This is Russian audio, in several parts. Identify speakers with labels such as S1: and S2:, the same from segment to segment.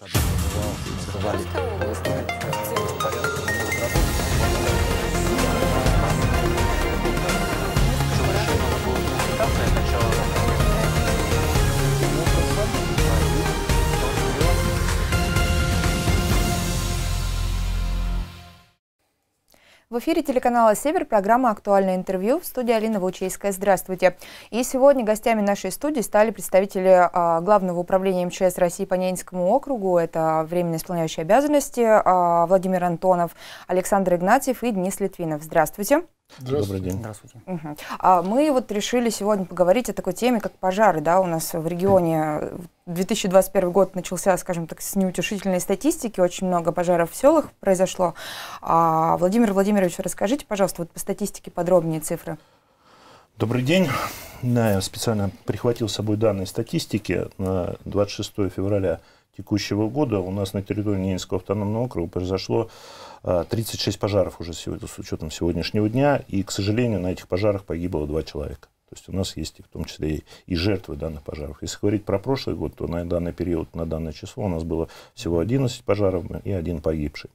S1: Давай. В эфире телеканала «Север» программа «Актуальное интервью» в студии Алина Вучейская. Здравствуйте. И сегодня гостями нашей студии стали представители а, Главного управления МЧС России по Ненецкому округу. Это временно исполняющие обязанности а, Владимир Антонов, Александр Игнатьев и Денис Литвинов. Здравствуйте.
S2: Здравствуйте. Добрый день. Здравствуйте.
S1: Угу. А мы вот решили сегодня поговорить о такой теме, как пожары. Да, у нас в регионе 2021 год начался, скажем так, с неутешительной статистики. Очень много пожаров в селах произошло. А, Владимир Владимирович, расскажите, пожалуйста, вот по статистике подробнее цифры.
S3: Добрый день. Да, я специально прихватил с собой данные статистики на 26 февраля текущего года у нас на территории Ненецкого автономного округа произошло 36 а, пожаров уже с учетом сегодняшнего дня. И, к сожалению, на этих пожарах погибло два человека. То есть у нас есть в том числе и жертвы данных пожаров. Если говорить про прошлый год, то на данный период, на данное число у нас было всего 11 пожаров и один погибший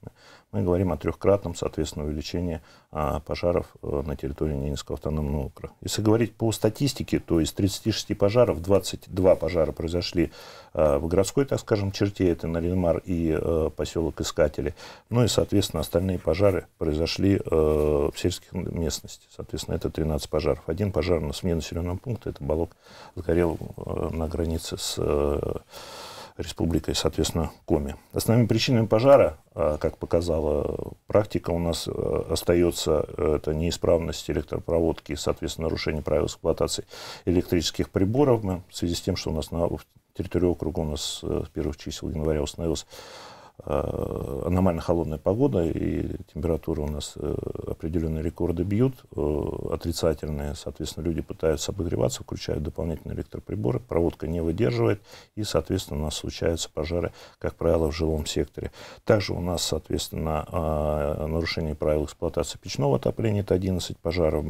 S3: мы говорим о трехкратном, соответственно, увеличении а, пожаров э, на территории Ненецкого автономного округа. Если говорить по статистике, то из 36 пожаров 22 пожара произошли а, в городской, так скажем, черте, это Наринмар и э, поселок Искатели. Ну и, соответственно, остальные пожары произошли э, в сельских местностях. Соответственно, это 13 пожаров. Один пожар на смене населенного пункта, это Балок, сгорел на границе с республикой, соответственно, Коми. Основными причинами пожара, а, как показала практика, у нас э, остается э, это неисправность электропроводки и, соответственно, нарушение правил эксплуатации электрических приборов. Мы, в связи с тем, что у нас на территории округа у нас с э, первых чисел января установилось Э, аномально холодная погода, и температура у нас э, определенные рекорды бьют, э, отрицательные, соответственно, люди пытаются обогреваться, включают дополнительные электроприборы, проводка не выдерживает, и, соответственно, у нас случаются пожары, как правило, в жилом секторе. Также у нас, соответственно, нарушение правил эксплуатации печного отопления, это 11 пожаров,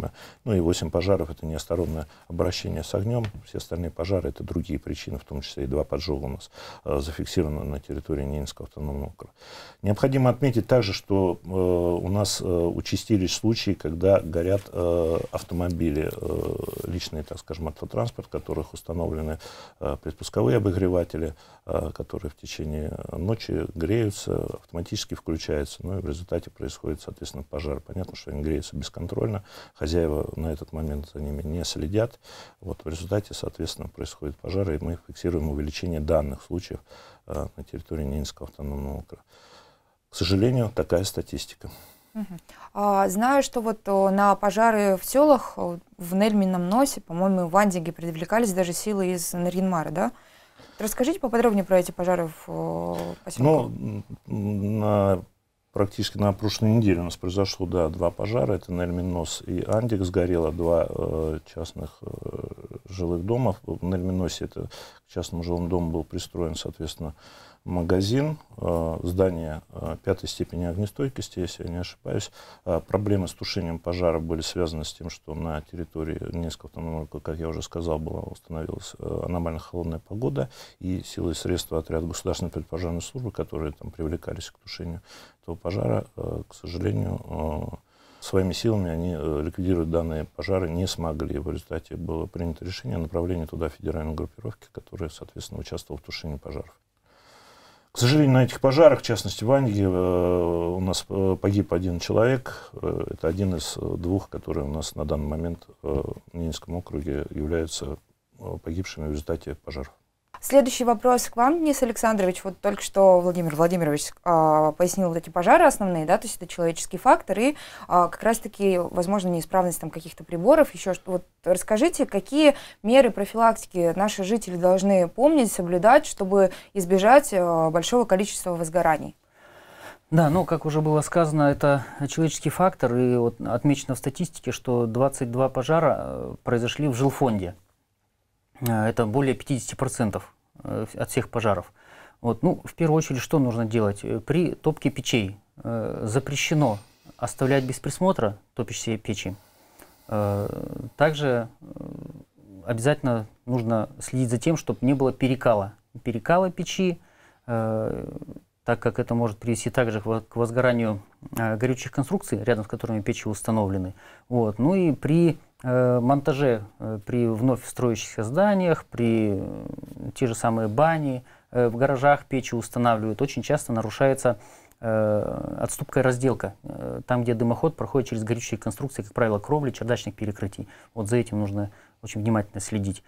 S3: ну и 8 пожаров, это неосторожное обращение с огнем, все остальные пожары, это другие причины, в том числе и два поджога у нас зафиксированы на территории Нинского автономного федерального Необходимо отметить также, что э, у нас э, участились случаи, когда горят э, автомобили, э, личный, так скажем, автотранспорт, в которых установлены э, предпусковые обогреватели, э, которые в течение ночи греются, автоматически включаются, ну и в результате происходит, соответственно, пожар. Понятно, что они греются бесконтрольно, хозяева на этот момент за ними не следят. Вот в результате, соответственно, происходит пожар, и мы фиксируем увеличение данных случаев Э, на территории Ненецкого автономного округа. К сожалению, такая статистика.
S1: А знаю, что вот э, на пожары в селах э, в Нельмином носе, по-моему, в Андиге привлекались даже силы из Нарьинмара, да? Расскажите поподробнее про эти пожары в
S3: поселке. Ну, на практически на прошлой неделе у нас произошло, да, два пожара. Это Нельминос и Андик. Сгорело два э, частных э, жилых дома. В Нельминосе это к частному жилому дому был пристроен, соответственно, магазин, э, здание э, пятой степени огнестойкости, если я не ошибаюсь. Э, проблемы с тушением пожара были связаны с тем, что на территории Донецкого автономного как я уже сказал, была установилась аномально холодная погода, и силы и средства отряда государственной предпожарной службы, которые там привлекались к тушению этого пожара, к сожалению, своими силами они ликвидировать данные пожары не смогли. В результате было принято решение о направлении туда федеральной группировки, которая, соответственно, участвовала в тушении пожаров. К сожалению, на этих пожарах, в частности, в Англии, э, у нас э, погиб один человек. Э, это один из двух, которые у нас на данный момент в Нинском округе являются погибшими в результате пожаров.
S1: Следующий вопрос к вам, Денис Александрович. Вот только что Владимир Владимирович а, пояснил вот эти пожары основные, да, то есть это человеческий фактор и а, как раз-таки, возможно, неисправность там каких-то приборов, еще что. Вот расскажите, какие меры профилактики наши жители должны помнить, соблюдать, чтобы избежать а, большого количества возгораний?
S4: Да, ну, как уже было сказано, это человеческий фактор, и вот отмечено в статистике, что 22 пожара э, произошли в жилфонде. Э, это более 50% э, от всех пожаров. Вот, ну, в первую очередь, что нужно делать? Э, при топке печей запрещено оставлять без присмотра топящиеся печи. также обязательно нужно следить за тем, чтобы не было перекала. Перекала печи, так как это может привести также к возгоранию горючих конструкций, рядом с которыми печи установлены. Вот, ну и при Э, монтаже э, при вновь строящихся зданиях, при э, те же самые бани, в гаражах печи устанавливают, очень часто нарушается отступка и разделка. Там, где дымоход проходит через горючие конструкции, как правило, кровли, чердачных перекрытий. Вот за этим нужно очень внимательно следить.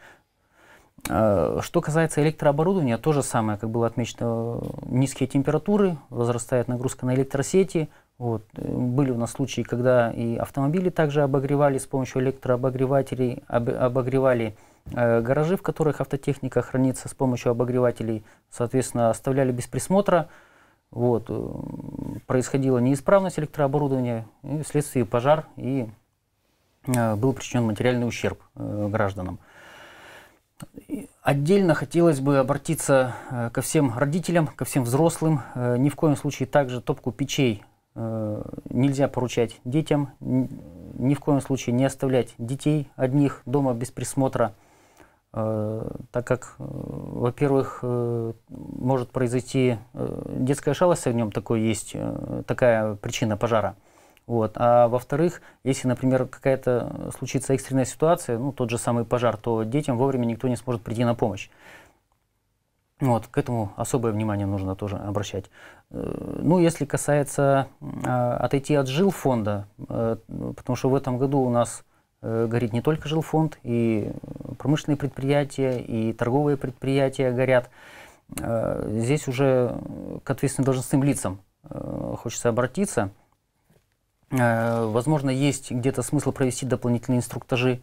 S4: Что касается электрооборудования, то же самое, как было отмечено, низкие температуры, возрастает нагрузка на электросети, вот. Были у нас случаи, когда и автомобили также обогревали с помощью электрообогревателей, об, обогревали э, гаражи, в которых автотехника хранится с помощью обогревателей, соответственно, оставляли без присмотра. Вот. Происходила неисправность электрооборудования, и вследствие пожар, и э, был причинен материальный ущерб э, гражданам. Отдельно хотелось бы обратиться э, ко всем родителям, ко всем взрослым. Э, ни в коем случае также топку печей Э, нельзя поручать детям, ни в коем случае не оставлять детей одних дома без присмотра, э, так как, э, во-первых, может произойти детская шалость а нем такой есть, такая причина пожара. Вот. А во-вторых, если, например, какая-то случится экстренная ситуация, ну, тот же самый пожар, то детям вовремя никто не сможет прийти на помощь. Вот, к этому особое внимание нужно тоже обращать. Э, ну, если касается а, отойти от жилфонда, э, потому что в этом году у нас э, горит не только жилфонд, и промышленные предприятия, и торговые предприятия горят. Здесь уже к ответственным должностным лицам хочется обратиться. Возможно, есть где-то смысл провести дополнительные инструктажи,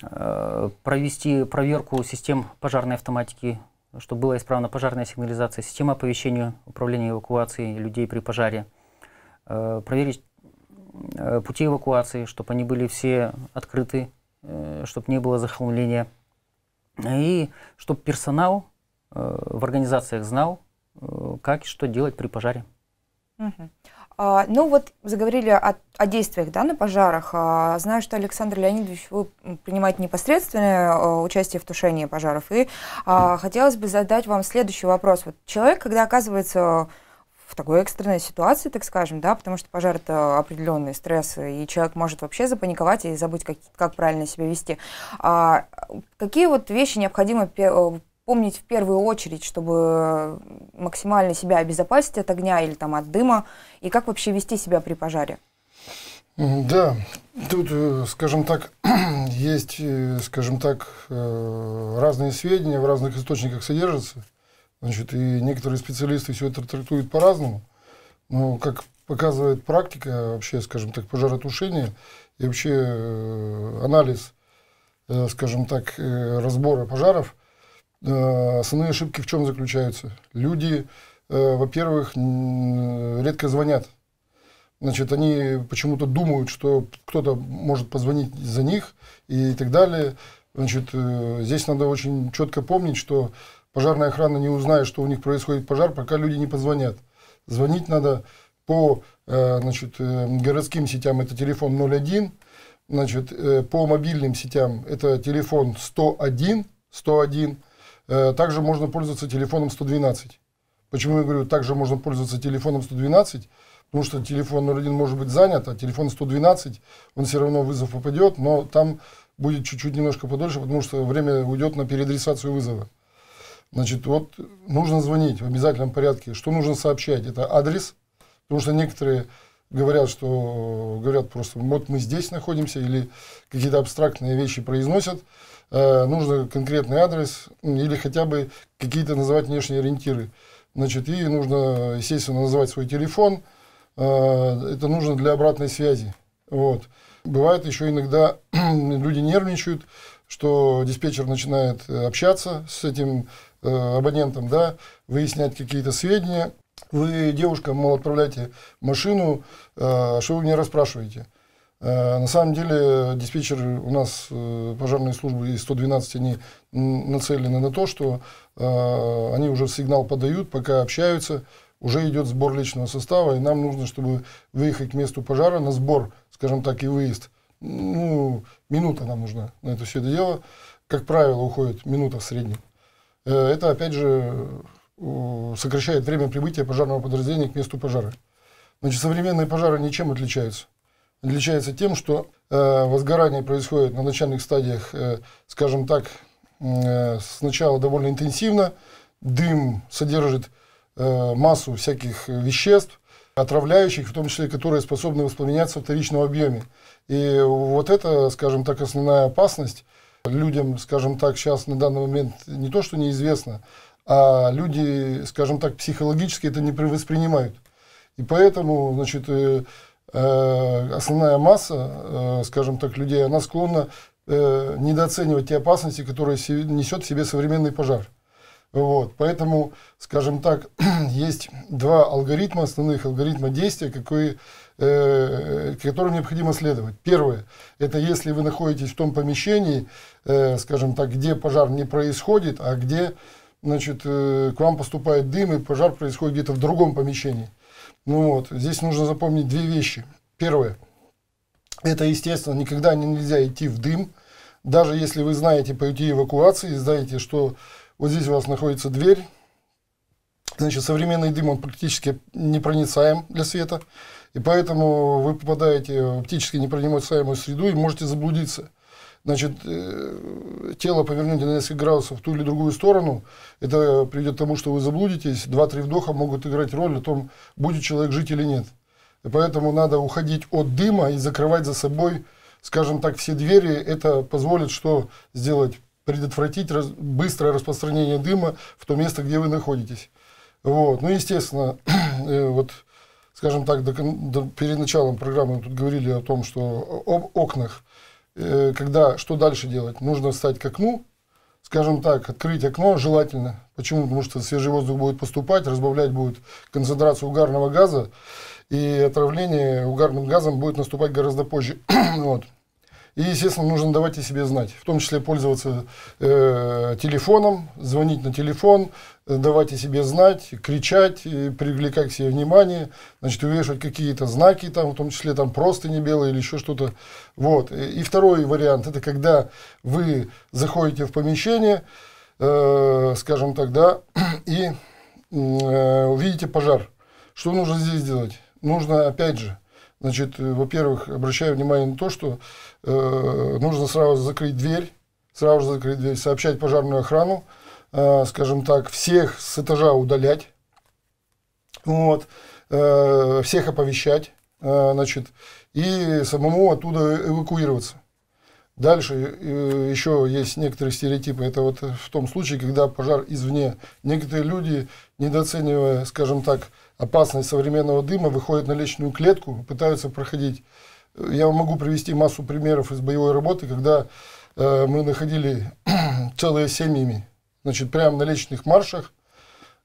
S4: провести проверку систем пожарной автоматики чтобы была исправна пожарная сигнализация, система оповещения управления эвакуацией людей при пожаре, э, проверить э, пути эвакуации, чтобы они были все открыты, э, чтобы не было захламления, и чтобы персонал э, в организациях знал, э, как и что делать при пожаре.
S1: Угу. А, ну вот заговорили о, о действиях да, на пожарах. А, знаю, что Александр Леонидович, вы принимаете непосредственное а, участие в тушении пожаров. И а, хотелось бы задать вам следующий вопрос. Вот человек, когда оказывается в такой экстренной ситуации, так скажем, да, потому что пожар это определенный стресс, и человек может вообще запаниковать и забыть, как, как правильно себя вести. А, какие вот вещи необходимо помнить в первую очередь, чтобы э, максимально себя обезопасить от огня или там от дыма, и как вообще вести себя при пожаре?
S2: Да, тут, э, скажем так, есть, э, скажем так, разные сведения в разных источниках содержатся. Значит, и некоторые специалисты все это трактуют по-разному. Но, как показывает практика вообще, скажем так, пожаротушения и вообще анализ, скажем так, разбора пожаров – Э, основные ошибки в чем заключаются? Люди, э, во-первых, редко звонят. Значит, они почему-то думают, что кто-то может позвонить за них и так далее. Значит, э, здесь надо очень четко помнить, что пожарная охрана не узнает, что у них происходит пожар, пока люди не позвонят. Звонить надо по значит, городским сетям, это телефон 01, значит, по мобильным сетям это телефон 101, 101, Э, также можно пользоваться телефоном 112. Почему я говорю, также можно пользоваться телефоном 112? Потому что телефон 01 может быть занят, а телефон 112, он все равно вызов попадет, но там будет чуть-чуть немножко подольше, потому что время уйдет на переадресацию вызова. Значит, вот нужно звонить в обязательном порядке. Что нужно сообщать? Это адрес, потому что некоторые говорят, что говорят просто, вот мы здесь находимся, или какие-то абстрактные вещи произносят. Э, нужно конкретный адрес или хотя бы какие-то называть внешние ориентиры. Значит, и нужно, естественно, называть свой телефон. Э, это нужно для обратной связи. Вот. Бывает еще иногда люди нервничают, что диспетчер начинает э, общаться с этим абонентом, да, выяснять какие-то сведения. Вы девушка, мол, отправляете машину, что вы меня расспрашиваете? Э, на самом деле диспетчеры у нас, э, пожарные службы из 112, они нацелены на то, что э, они уже сигнал подают, пока общаются, уже идет сбор личного состава, и нам нужно, чтобы выехать к месту пожара на сбор, скажем так, и выезд. Ну, минута нам нужна на это все это дело. Как правило, уходит минута в среднем. Это, опять же, сокращает время прибытия пожарного подразделения к месту пожара. Значит, современные пожары ничем отличаются отличается тем, что э, возгорание происходит на начальных стадиях, э, скажем так, э, сначала довольно интенсивно, дым содержит массу всяких веществ, отравляющих, в том числе, которые способны воспламеняться в вторичном объеме. И вот это, скажем так, основная опасность людям, скажем так, сейчас на данный момент не то, что неизвестно, а люди, скажем так, психологически это не превоспринимают. И поэтому, значит, Э, основная масса, э, скажем так, людей, она склонна э, недооценивать те опасности, которые несет в себе современный пожар. Вот. Поэтому, скажем так, есть два алгоритма, основных алгоритма действия, какие, э, которым необходимо следовать. Первое, это если вы находитесь в том помещении, э, скажем так, где пожар не происходит, а где значит, э, к вам поступает дым, и пожар происходит где-то в другом помещении. Ну вот, здесь нужно запомнить две вещи. Первое. Это, естественно, никогда нельзя идти в дым. Даже если вы знаете пути эвакуации, знаете, что вот здесь у вас находится дверь, Значит, современный дым, он практически непроницаем для света, и поэтому вы попадаете в оптически непроницаемую среду и можете заблудиться значит, э, тело повернете на несколько градусов в ту или другую сторону, это приведет к тому, что вы заблудитесь. Два-три вдоха могут играть роль о том, будет человек жить или нет. И поэтому надо уходить от дыма и закрывать за собой, скажем так, все двери. Это позволит что сделать? Предотвратить раз, быстрое распространение дыма в то место, где вы находитесь. Вот. Ну, естественно, э, вот, скажем так, до, до, перед началом программы мы тут говорили о том, что об окнах – Э, когда что дальше делать? Нужно встать к окну, скажем так, открыть окно желательно. Почему? Потому что свежий воздух будет поступать, разбавлять будет концентрацию угарного газа, и отравление угарным газом будет наступать гораздо позже. вот. И, естественно, нужно давать о себе знать, в том числе пользоваться э, телефоном, звонить на телефон, э, давать о себе знать, кричать, э, привлекать к себе внимание, значит, увешивать какие-то знаки, там, в том числе там просто не белые или еще что-то. Вот. Э, и второй вариант – это когда вы заходите в помещение, э, скажем так, да, и э, увидите пожар. Что нужно здесь делать? Нужно, опять же, Значит, э, во-первых, обращаю внимание на то, что э, нужно сразу закрыть дверь, сразу же закрыть дверь, сообщать пожарную охрану, э, скажем так, всех с этажа удалять, вот, э, всех оповещать, э, значит, и самому оттуда эвакуироваться. Дальше э, еще есть некоторые стереотипы. Это вот в том случае, когда пожар извне. Некоторые люди, недооценивая, скажем так, опасность современного дыма, выходят на личную клетку, пытаются проходить. Я могу привести массу примеров из боевой работы, когда э, мы находили целые семьями, значит, прямо на личных маршах,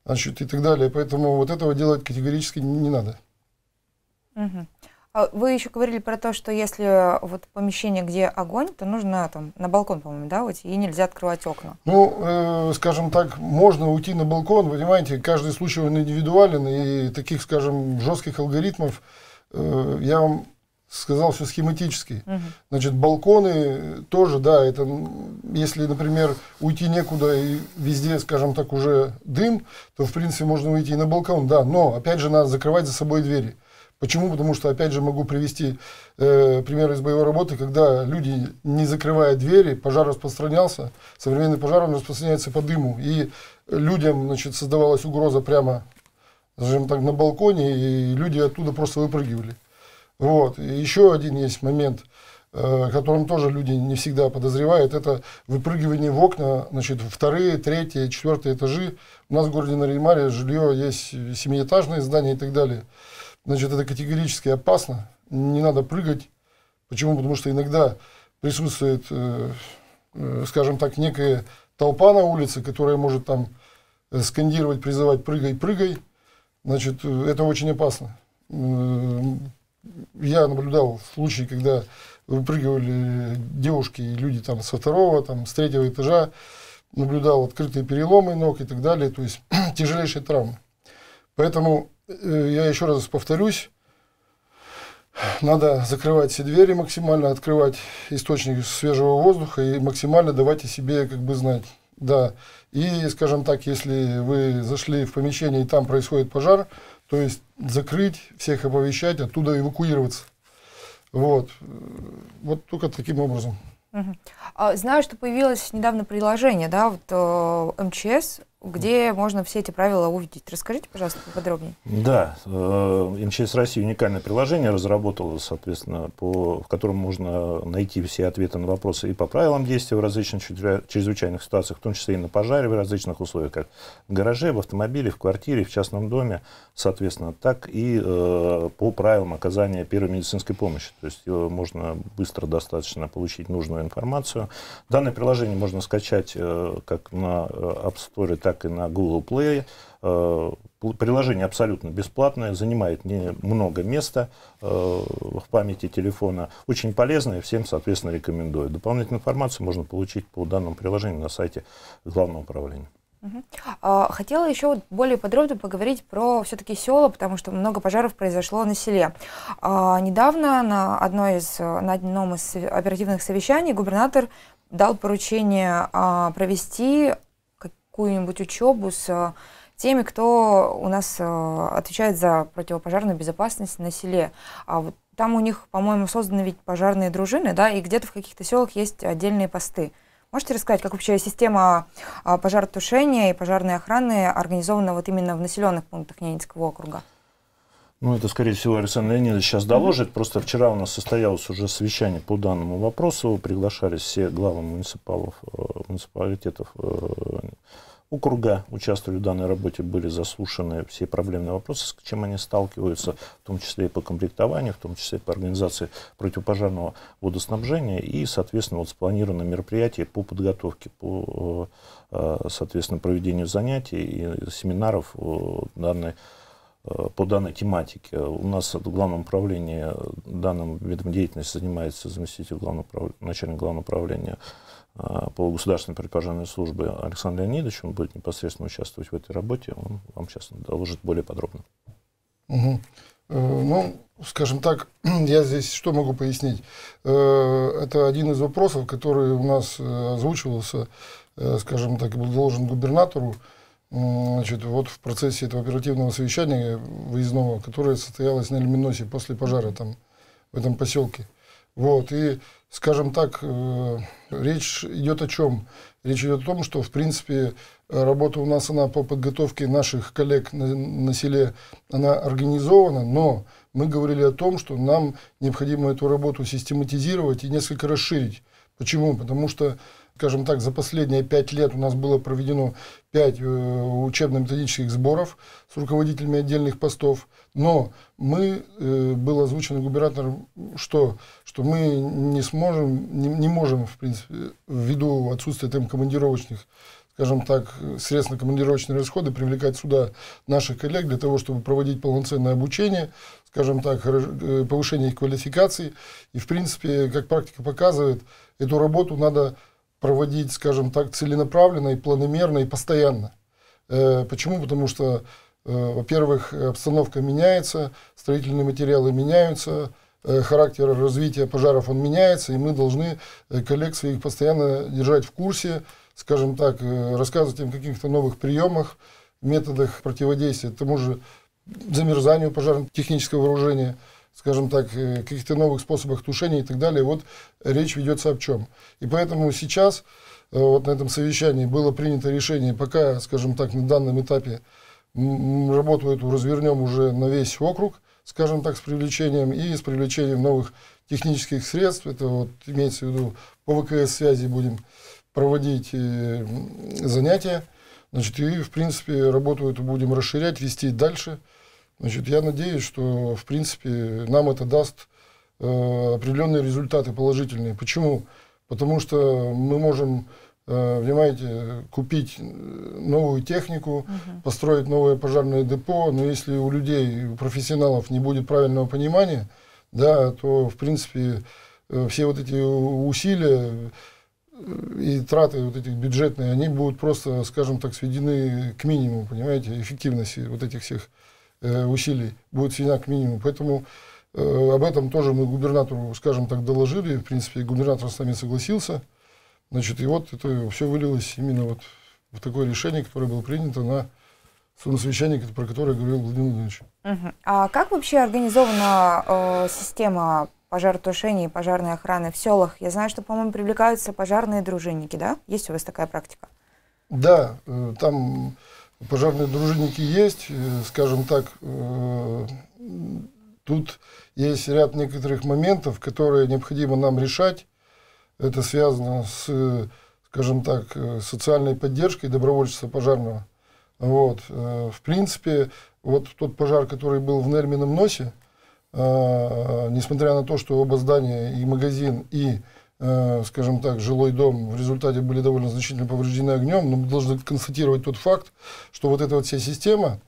S2: значит, и так далее. Поэтому вот этого делать категорически не, не надо.
S1: Угу. А вы еще говорили про то, что если э, вот помещение, где огонь, то нужно там на балкон, по-моему, да, уйти, и нельзя открывать окна.
S2: Ну, э, скажем так, можно уйти на балкон, понимаете, каждый случай он индивидуален, и таких, скажем, жестких алгоритмов э, я вам сказал все схематически. Угу. Значит, балконы тоже, да, это если, например, уйти некуда и везде, скажем так, уже дым, то, в принципе, можно уйти и на балкон, да, но, опять же, надо закрывать за собой двери. Почему? Потому что, опять же, могу привести э, пример из боевой работы, когда люди, не закрывая двери, пожар распространялся, современный пожар он распространяется по дыму, и людям значит, создавалась угроза прямо скажем так, на балконе, и люди оттуда просто выпрыгивали. Вот. И еще один есть момент, э, которым тоже люди не всегда подозревают, это выпрыгивание в окна, значит, вторые, третьи, четвертые этажи. У нас в городе Нарьян-Маре жилье есть семиэтажные здания и так далее. Значит, это категорически опасно. Не надо прыгать. Почему? Потому что иногда присутствует, э, э, скажем так, некая толпа на улице, которая может там э, скандировать, призывать «прыгай, прыгай». Значит, это очень опасно. Я наблюдал случаи, когда выпрыгивали девушки и люди там со второго, там, с третьего этажа, наблюдал открытые переломы ног и так далее, то есть тяжелейшие травмы. Поэтому Э, я еще раз повторюсь, надо закрывать все двери максимально, открывать источник свежего воздуха и максимально давайте себе как бы знать. Да. И, скажем так, если вы зашли в помещение и там происходит пожар, то есть закрыть, всех оповещать, оттуда эвакуироваться. Вот. Вот только таким образом.
S1: Угу. Знаю, что появилось недавно приложение, да, вот э, МЧС, где можно все эти правила увидеть. Расскажите, пожалуйста, поподробнее.
S3: Да, МЧС э, России уникальное приложение разработало, соответственно, по, в котором можно найти все ответы на вопросы и по правилам действия в различных чрезвычайных ситуациях, в том числе и на пожаре в различных условиях, как в гараже, в автомобиле, в квартире, в частном доме, соответственно, так и э, по правилам оказания первой медицинской помощи. То есть э, можно быстро достаточно получить нужную информацию. Данное приложение можно скачать как на App Store, как и на Google Play. Э, приложение абсолютно бесплатное, занимает немного места э, в памяти телефона. Очень полезное, всем, соответственно, рекомендую. Дополнительную информацию можно получить по данному приложению на сайте Главного управления.
S1: А, хотела еще более подробно поговорить про все-таки села, потому что много пожаров произошло на селе. А, недавно на, одной из, на одном из оперативных совещаний губернатор дал поручение а, провести какую-нибудь учебу с э, теми, кто у нас э, отвечает за противопожарную безопасность на селе. А вот там у них, по-моему, созданы ведь пожарные дружины, да, и где-то в каких-то селах есть отдельные посты. Можете рассказать, как вообще система а, пожаротушения и пожарной охраны организована вот именно в населенных пунктах Ненецкого округа?
S3: Ну, это, скорее всего, Александр Леонидович сейчас доложит. Просто вчера у нас состоялось уже совещание по данному вопросу. Приглашались все главы муниципалов, э, муниципалитетов округа участвовали в данной работе, были заслушаны все проблемные вопросы, с чем они сталкиваются, в том числе и по комплектованию, в том числе и по организации противопожарного водоснабжения и, соответственно, вот спланировано мероприятие по подготовке, по, э, э, соответственно, проведению занятий и семинаров э, данной по данной тематике. У нас в главном управлении данным видом деятельности занимается заместитель главного, начальник главного управления а, по государственной припожарной службе Александр Леонидович, он будет непосредственно участвовать в этой работе, он вам сейчас доложит более подробно.
S2: Угу. Ну, скажем так, я здесь что могу пояснить? Э, это один из вопросов, который у нас э, озвучивался, скажем так, был должен губернатору, значит, вот в процессе этого оперативного совещания выездного, которое состоялось на Лиминосе после пожара там, в этом поселке. Вот, и, скажем так, э, речь идет о чем? Речь идет о том, что, в принципе, работа у нас, она по подготовке наших коллег на, на селе, она организована, но мы говорили о том, что нам необходимо эту работу систематизировать и несколько расширить. Почему? Потому что скажем так, за последние пять лет у нас было проведено пять э, учебно-методических сборов с руководителями отдельных постов, но мы, э, было озвучено губернатором, что, что мы не сможем, не, не можем, в принципе, ввиду отсутствия там командировочных скажем так, средств на командировочные расходы, привлекать сюда наших коллег для того, чтобы проводить полноценное обучение, скажем так, э, повышение их квалификации. И, в принципе, как практика показывает, эту работу надо проводить, скажем так, целенаправленно и планомерно и постоянно. Э, почему? Потому что, э, во-первых, обстановка меняется, строительные материалы меняются, э, характер развития пожаров он меняется, и мы должны коллег своих постоянно держать в курсе, скажем так, рассказывать им о каких-то новых приемах, методах противодействия тому же замерзанию пожарно-технического вооружения – скажем так, э, каких-то новых способах тушения и так далее. Вот речь ведется об чем. И поэтому сейчас э, вот на этом совещании было принято решение, пока, скажем так, на данном этапе работу эту развернем уже на весь округ, скажем так, с привлечением и с привлечением новых технических средств. Это вот имеется в виду по ВКС-связи будем проводить э, занятия. Значит, и, в принципе, работу эту будем расширять, вести дальше – Значит, я надеюсь, что, в принципе, нам это даст э, определенные результаты положительные. Почему? Потому что мы можем, э, понимаете, купить э, новую технику, угу. построить новое пожарное депо, но если у людей, у профессионалов не будет правильного понимания, да, то, в принципе, э, все вот эти усилия э, и траты вот этих бюджетные, они будут просто, скажем так, сведены к минимуму, понимаете, эффективности вот этих всех Э, усилий будет сведена к минимуму. Поэтому э, об этом тоже мы губернатору, скажем так, доложили. В принципе, губернатор с нами согласился. Значит, и вот это все вылилось именно вот в такое решение, которое было принято на совещании, про которое говорил Владимир Владимирович.
S1: Угу. А как вообще организована э, система пожаротушения и пожарной охраны в селах? Я знаю, что, по-моему, привлекаются пожарные дружинники, да? Есть у вас такая
S2: практика? Да, э, там Пожарные дружинники есть, э, скажем так, э, тут есть ряд некоторых моментов, которые необходимо нам решать. Это связано с, скажем так, э, социальной поддержкой добровольчества пожарного. Вот. В принципе, вот тот пожар, который был в Нермином носе, несмотря на то, что оба здания и магазин, и Э, скажем так, жилой дом в результате были довольно значительно повреждены огнем, но мы должны констатировать тот факт, что вот эта вот вся система,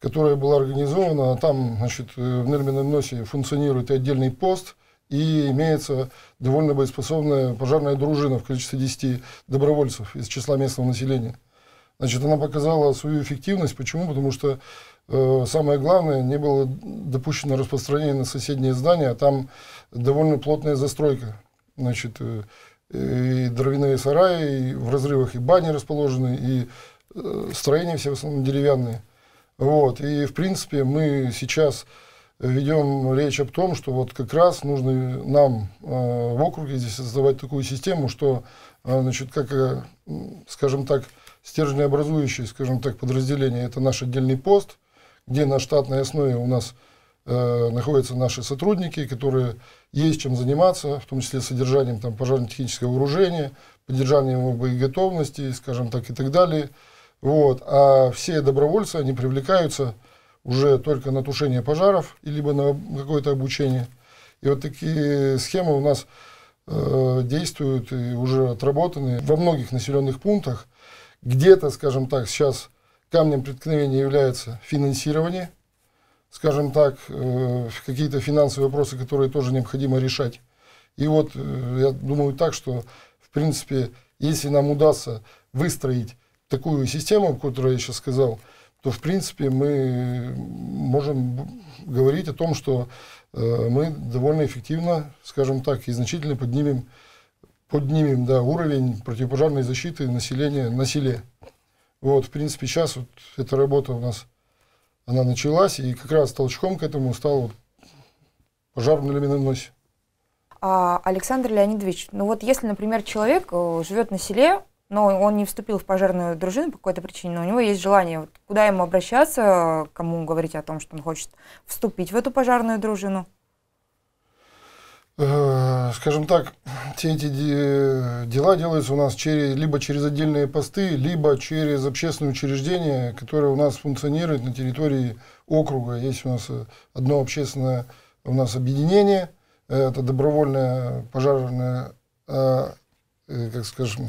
S2: которая была организована, там, значит, э, в Нельмином носе функционирует и отдельный пост, и имеется довольно боеспособная пожарная дружина в количестве 10 добровольцев из числа местного населения. Значит, она показала свою эффективность. Почему? Потому что э, самое главное, не было допущено распространение на соседние здания, а там довольно плотная застройка значит, э, и дровяные сараи, и в разрывах и бани расположены, и э, строения все в основном деревянные. Вот. И, в принципе, мы сейчас ведем речь об том, что вот как раз нужно нам э, в округе здесь создавать такую систему, что, значит, как, скажем так, стержнеобразующие, скажем так, подразделения, это наш отдельный пост, где на штатной основе у нас Э, находятся наши сотрудники, которые есть чем заниматься, в том числе содержанием там, пожарно-технического вооружения, поддержанием его боеготовности, скажем так, и так далее. Вот. А все добровольцы, они привлекаются уже только на тушение пожаров, либо на какое-то обучение. И вот такие схемы у нас э, действуют и уже отработаны во многих населенных пунктах. Где-то, скажем так, сейчас камнем преткновения является финансирование – скажем так, э, какие-то финансовые вопросы, которые тоже необходимо решать. И вот э, я думаю так, что, в принципе, если нам удастся выстроить такую систему, которую я сейчас сказал, то, в принципе, мы можем говорить о том, что э, мы довольно эффективно, скажем так, и значительно поднимем, поднимем да, уровень противопожарной защиты населения на селе. Вот, в принципе, сейчас вот эта работа у нас – она началась, и как раз толчком к этому стал вот пожар на Лиминоносе.
S1: А, Александр Леонидович, ну вот если, например, человек э, живет на селе, но он не вступил в пожарную дружину по какой-то причине, но у него есть желание, вот, куда ему обращаться, кому говорить о том, что он хочет вступить в эту пожарную дружину?
S2: Э, скажем так, все эти дела делаются у нас через, либо через отдельные посты, либо через общественные учреждения, которые у нас функционируют на территории округа. Есть у нас э, одно общественное у нас объединение, э, это добровольное пожарное, как скажем,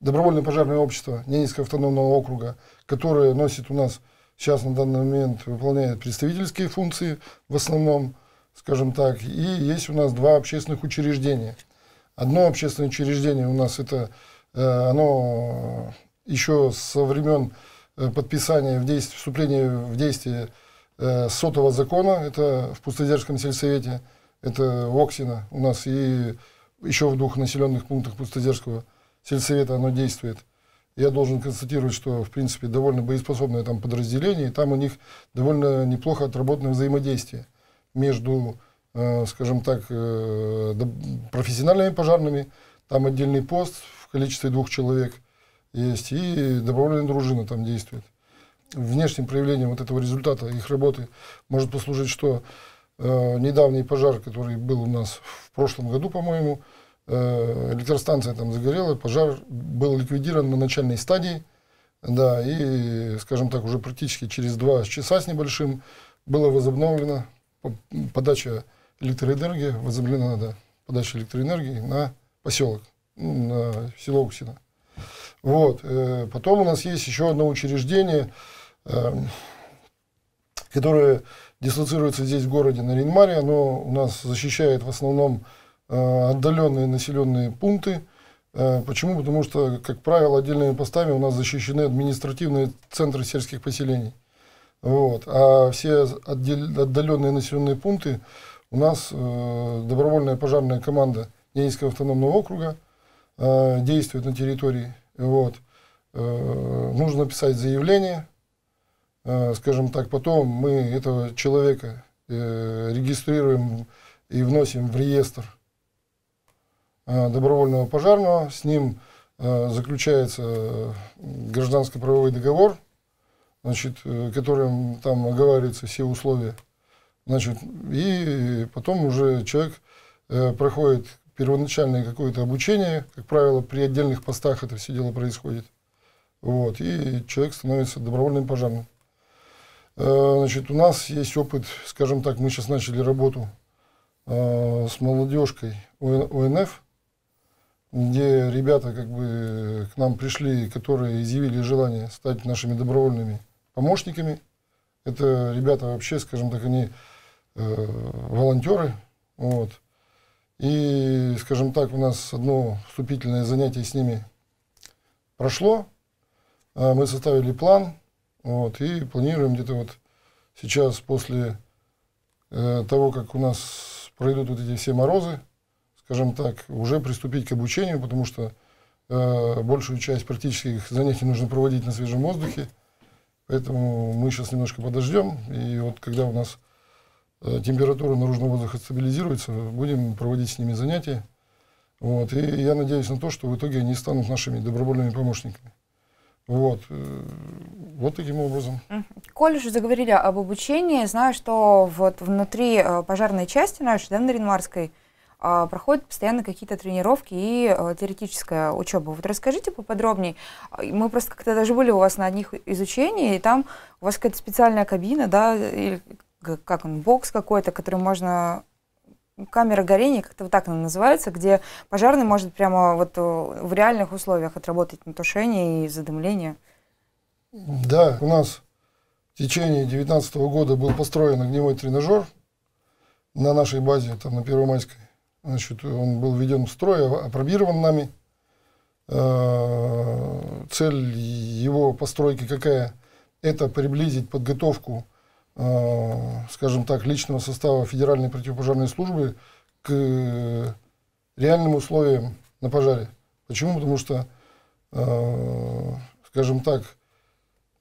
S2: добровольное пожарное общество Ненецкого автономного округа, которое носит у нас сейчас на данный момент, выполняет представительские функции в основном, скажем так, и есть у нас два общественных учреждения. Одно общественное учреждение у нас это, э, оно э, еще со времен э, подписания в действие, вступления в действие сотого закона, это в Пустодерском сельсовете, это Оксина у нас, и еще в двух населенных пунктах Пустодерского сельсовета оно действует. Я должен констатировать, что, в принципе, довольно боеспособное там подразделение, и там у них довольно неплохо отработано взаимодействие между, э, скажем так, э, профессиональными пожарными, там отдельный пост в количестве двух человек есть, и добровольная дружина там действует. Внешним проявлением вот этого результата их работы может послужить, что э, недавний пожар, который был у нас в прошлом году, по-моему, электростанция там загорела, пожар был ликвидирован на начальной стадии, да, и, скажем так, уже практически через два часа с небольшим было возобновлено подача электроэнергии, возобновлена надо подача электроэнергии на поселок, ну, на село Уксина. Вот. Э, потом у нас есть еще одно учреждение, эм, которое дислоцируется здесь, в городе, на Рейнмаре. Оно у нас защищает в основном э, отдаленные населенные пункты. Э, почему? Потому что, как правило, отдельными постами у нас защищены административные центры сельских поселений. Вот. А все отдаленные населенные пункты у нас э, добровольная пожарная команда Ненецкого автономного округа э, действует на территории. Вот. Э, нужно писать заявление. Э, скажем так, потом мы этого человека э, регистрируем и вносим в реестр э, добровольного пожарного. С ним э, заключается э, гражданско-правовой договор значит, э, которым там оговариваются все условия. Значит, и потом уже человек э, проходит первоначальное какое-то обучение, как правило, при отдельных постах это все дело происходит. Вот, и человек становится добровольным пожарным. Э, значит, у нас есть опыт, скажем так, мы сейчас начали работу с молодежкой ОНФ, где ребята как бы к нам пришли, которые изъявили желание стать нашими добровольными помощниками. Это ребята вообще, скажем так, они э, волонтеры. Вот. И, скажем так, у нас одно вступительное занятие с ними прошло. А мы составили план. Вот, и планируем где-то вот сейчас после э, того, как у нас пройдут вот эти все морозы, скажем так, уже приступить к обучению, потому что э, большую часть практических занятий нужно проводить на свежем воздухе. Поэтому мы сейчас немножко подождем, и вот когда у нас э, температура наружного воздуха стабилизируется, будем проводить с ними занятия. Вот. И я надеюсь на то, что в итоге они станут нашими добровольными помощниками. Вот. Э, вот таким образом.
S1: Коль уже заговорили об обучении, знаю, что вот внутри э, пожарной части нашей, да, Наринмарской, а, проходят постоянно какие-то тренировки и э, теоретическая учеба. Вот расскажите поподробнее. А, мы просто как-то даже были у вас на одних изучениях, и там у вас какая-то специальная кабина, да, или как он, бокс какой-то, который можно камера горения, как-то вот так она называется, где пожарный может прямо вот э, в реальных условиях отработать на тушение и задымление.
S2: Да, у нас в течение 2019 года был построен огневой тренажер на нашей базе, там на Первомайской. Значит, он был введен в строй, а, апробирован нами. Э, цель его постройки какая? Это приблизить подготовку, э, скажем так, личного состава Федеральной противопожарной службы к э, реальным условиям на пожаре. Почему? Потому что, скажем так,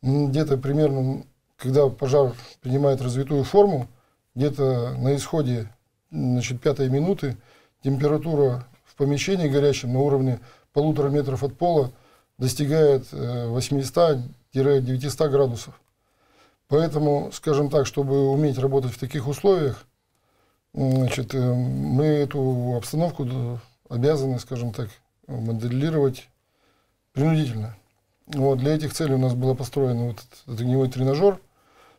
S2: где-то примерно, когда пожар принимает развитую форму, где-то на исходе значит, пятой минуты температура в помещении горячем на уровне полутора метров от пола достигает 800-900 э, градусов. Поэтому, скажем так, чтобы уметь работать в таких условиях, значит, э, мы эту обстановку обязаны, скажем так, моделировать принудительно. Вот, для этих целей у нас был построен вот этот огневой тренажер,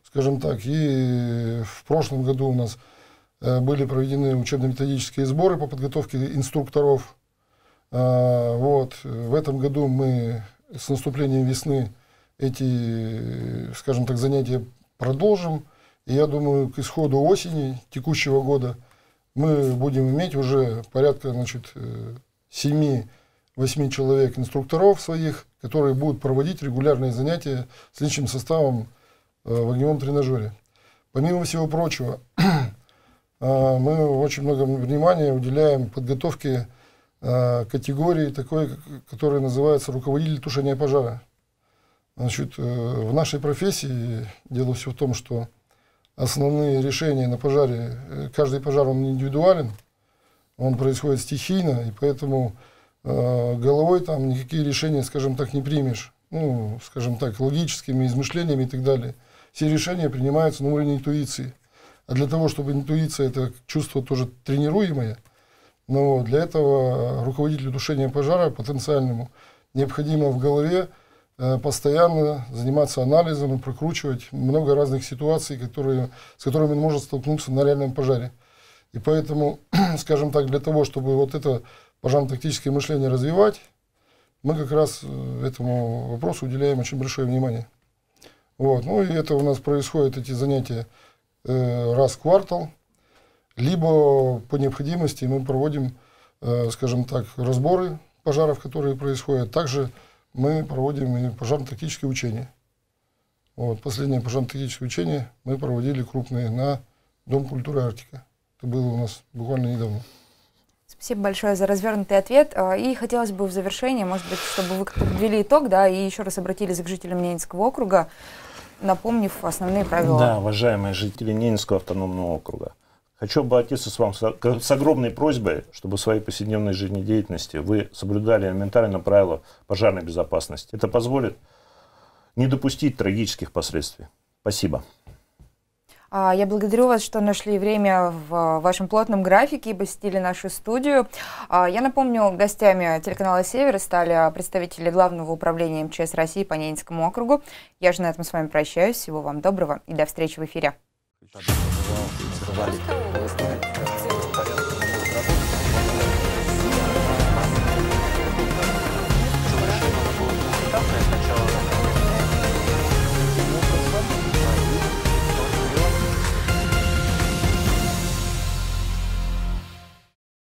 S2: скажем так, и в прошлом году у нас Э, были проведены учебно-методические сборы по подготовке инструкторов. Э, вот. В этом году мы с наступлением весны эти, скажем так, занятия продолжим. И я думаю, к исходу осени текущего года мы будем иметь уже порядка значит, 7-8 э, человек инструкторов своих, которые будут проводить регулярные занятия с личным составом в огневом тренажере. Помимо всего прочего, А, мы очень много внимания уделяем подготовке а, категории такой, которая называется руководитель тушения пожара. Значит, э, в нашей профессии дело все в том, что основные решения на пожаре, э, каждый пожар он индивидуален, он происходит стихийно, и поэтому э, головой там никакие решения, скажем так, не примешь. Ну, скажем так, логическими измышлениями и так далее. Все решения принимаются на уровне интуиции. А для того, чтобы интуиция, это чувство тоже тренируемое, но для этого руководителю тушения пожара потенциальному необходимо в голове э, постоянно заниматься анализом и прокручивать много разных ситуаций, которые, с которыми он может столкнуться на реальном пожаре. И поэтому, скажем так, для того, чтобы вот это пожарно-тактическое мышление развивать, мы как раз э, этому вопросу уделяем очень большое внимание. Вот. Ну и это у нас происходит, эти занятия Э, раз в квартал, либо по необходимости мы проводим, э, скажем так, разборы пожаров, которые происходят. Также мы проводим и пожарно-тактические учения. Вот, последнее пожарно-тактическое учение мы проводили крупные на Дом культуры Арктика. Это было у нас буквально недавно.
S1: Спасибо большое за развернутый ответ. А, и хотелось бы в завершение, может быть, чтобы вы как-то подвели итог, да, и еще раз обратились к жителям Ленинского округа напомнив основные правила. Да,
S3: уважаемые жители Ненецкого автономного округа. Хочу обратиться с вам с огромной просьбой, чтобы в своей повседневной жизнедеятельности вы соблюдали элементарно правила пожарной безопасности. Это позволит не допустить трагических последствий. Спасибо.
S1: А, я благодарю вас, что нашли время в а, вашем плотном графике и посетили нашу студию. А, я напомню, гостями телеканала «Север» стали представители Главного управления МЧС России по Ненецкому округу. Я же на этом с вами прощаюсь. Всего вам доброго и до встречи в эфире. Thank you.